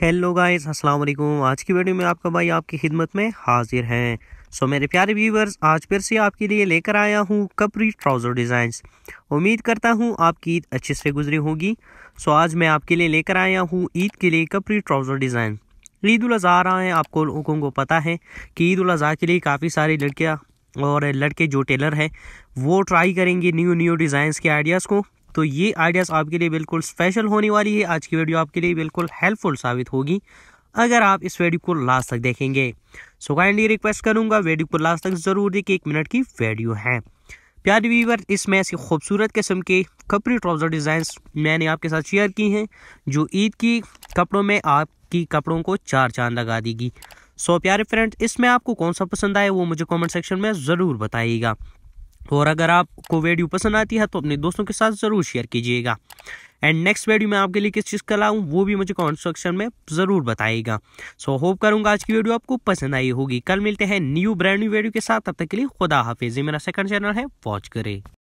hello guys अस्सलाम वालेकुम आज की वीडियो में आपका भाई आपकी खिदमत में हाजिर हैं सो मेरे प्यारे व्यूवर्स आज फिर से आपके लिए लेकर आया हूँ कपरी ट्राउज़र डिज़ाइंस उम्मीद करता हूँ आपकी ईद अच्छे से गुजरी होगी सो आज मैं आपके लिए लेकर आया हूँ ईद के लिए कपरी ट्राउज़र डिज़ाइन ईद उज़ी रहा है आपको लोगों को पता है कि ईद उल के लिए काफ़ी सारी लड़कियाँ और लड़के जो टेलर हैं वो ट्राई करेंगे न्यू न्यू डिज़ाइंस के आइडियाज़ को तो ये आइडियाज़ आपके लिए बिल्कुल स्पेशल होने वाली है आज की वीडियो आपके लिए बिल्कुल हेल्पफुल साबित होगी अगर आप इस वीडियो को लास्ट तक देखेंगे सो काइंडली रिक्वेस्ट करूंगा वीडियो को लास्ट तक जरूर देखिए एक मिनट की वीडियो है प्यारे व्यूवर इसमें ऐसी खूबसूरत किस्म के कपड़े ट्राउज़र डिज़ाइन मैंने आपके साथ शेयर की हैं जो ईद की कपड़ों में आपकी कपड़ों को चार चांद लगा देगी सो प्यारे फ्रेंड इसमें आपको कौन सा पसंद आया वो मुझे कमेंट सेक्शन में ज़रूर बताइएगा और अगर आपको वीडियो पसंद आती है तो अपने दोस्तों के साथ ज़रूर शेयर कीजिएगा एंड नेक्स्ट वीडियो मैं आपके लिए किस चीज़ का लाऊं वो भी मुझे कमेंट सेक्शन में ज़रूर बताएगा सो so, होप करूंगा आज की वीडियो आपको पसंद आई होगी कल मिलते हैं न्यू ब्रांड न्यू वीडियो के साथ तब तक के लिए खुदा हाफिज़ मेरा सेकंड चैनल है वॉच करें